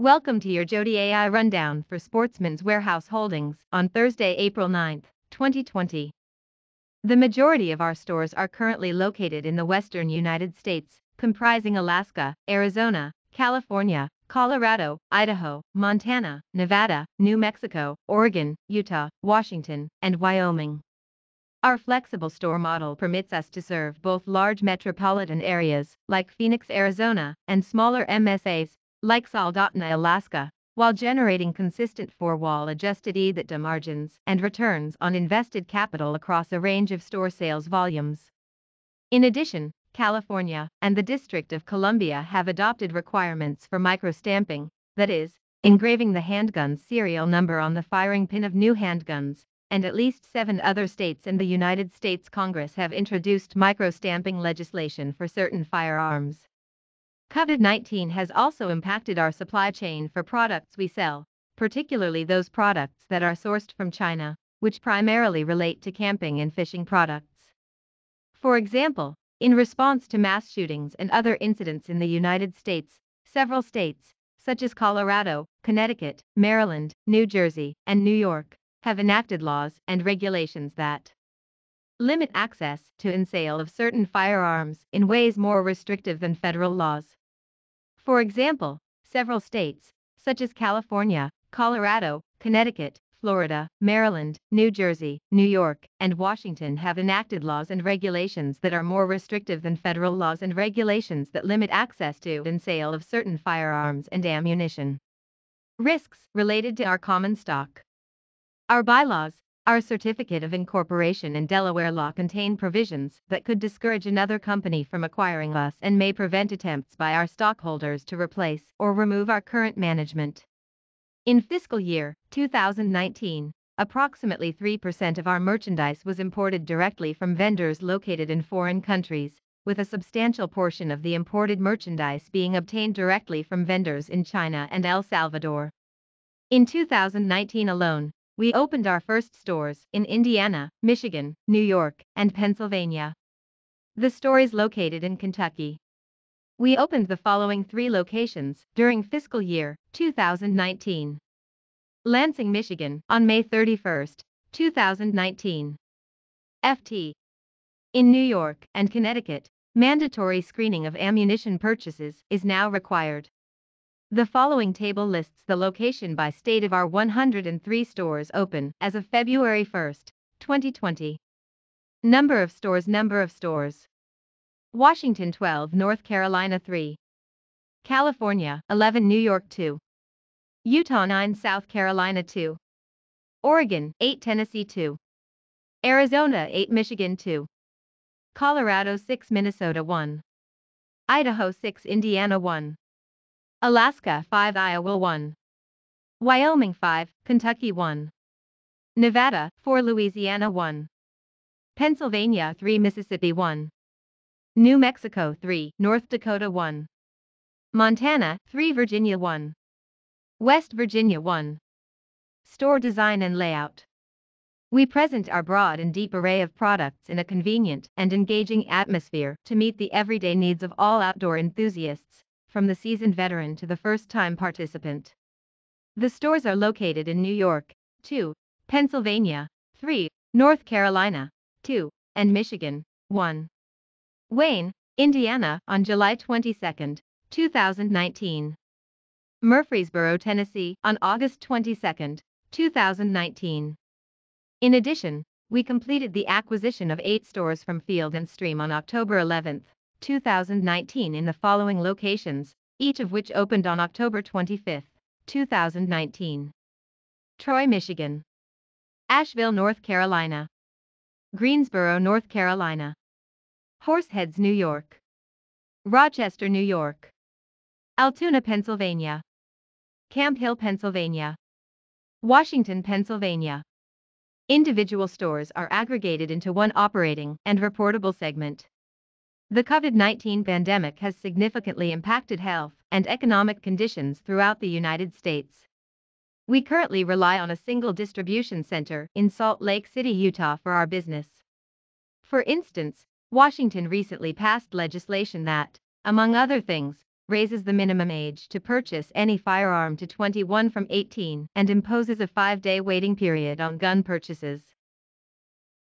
Welcome to your Jody AI Rundown for Sportsman's Warehouse Holdings on Thursday, April 9, 2020. The majority of our stores are currently located in the western United States, comprising Alaska, Arizona, California, Colorado, Idaho, Montana, Nevada, New Mexico, Oregon, Utah, Washington, and Wyoming. Our flexible store model permits us to serve both large metropolitan areas, like Phoenix, Arizona, and smaller MSAs, like Soldotna, Alaska, while generating consistent four-wall adjusted EBITDA margins and returns on invested capital across a range of store sales volumes. In addition, California and the District of Columbia have adopted requirements for micro-stamping, that that is, engraving the handgun's serial number on the firing pin of new handguns, and at least seven other states and the United States Congress have introduced micro-stamping legislation for certain firearms. COVID-19 has also impacted our supply chain for products we sell, particularly those products that are sourced from China, which primarily relate to camping and fishing products. For example, in response to mass shootings and other incidents in the United States, several states, such as Colorado, Connecticut, Maryland, New Jersey, and New York, have enacted laws and regulations that limit access to and sale of certain firearms in ways more restrictive than federal laws. For example, several states, such as California, Colorado, Connecticut, Florida, Maryland, New Jersey, New York, and Washington have enacted laws and regulations that are more restrictive than federal laws and regulations that limit access to and sale of certain firearms and ammunition. Risks related to our common stock. Our bylaws, our certificate of incorporation and Delaware law contain provisions that could discourage another company from acquiring us and may prevent attempts by our stockholders to replace or remove our current management. In fiscal year 2019, approximately 3% of our merchandise was imported directly from vendors located in foreign countries, with a substantial portion of the imported merchandise being obtained directly from vendors in China and El Salvador. In 2019 alone, we opened our first stores in Indiana, Michigan, New York, and Pennsylvania. The store is located in Kentucky. We opened the following three locations during fiscal year 2019. Lansing, Michigan, on May 31, 2019. FT. In New York and Connecticut, mandatory screening of ammunition purchases is now required. The following table lists the location by state of our 103 stores open as of February 1, 2020. Number of stores Number of stores Washington 12 North Carolina 3 California 11 New York 2 Utah 9 South Carolina 2 Oregon 8 Tennessee 2 Arizona 8 Michigan 2 Colorado 6 Minnesota 1 Idaho 6 Indiana 1 Alaska 5 Iowa 1 Wyoming 5 Kentucky 1 Nevada 4 Louisiana 1 Pennsylvania 3 Mississippi 1 New Mexico 3 North Dakota 1 Montana 3 Virginia 1 West Virginia 1 Store design and layout we present our broad and deep array of products in a convenient and engaging atmosphere to meet the everyday needs of all outdoor enthusiasts, from the seasoned veteran to the first-time participant. The stores are located in New York, 2, Pennsylvania, 3, North Carolina, 2, and Michigan, 1. Wayne, Indiana, on July 22, 2019. Murfreesboro, Tennessee, on August 22, 2019. In addition, we completed the acquisition of eight stores from Field & Stream on October 11, 2019 in the following locations, each of which opened on October 25, 2019. Troy, Michigan. Asheville, North Carolina. Greensboro, North Carolina. Horseheads, New York. Rochester, New York. Altoona, Pennsylvania. Camp Hill, Pennsylvania. Washington, Pennsylvania. Individual stores are aggregated into one operating and reportable segment. The COVID-19 pandemic has significantly impacted health and economic conditions throughout the United States. We currently rely on a single distribution center in Salt Lake City, Utah for our business. For instance, Washington recently passed legislation that, among other things, raises the minimum age to purchase any firearm to 21 from 18 and imposes a five-day waiting period on gun purchases.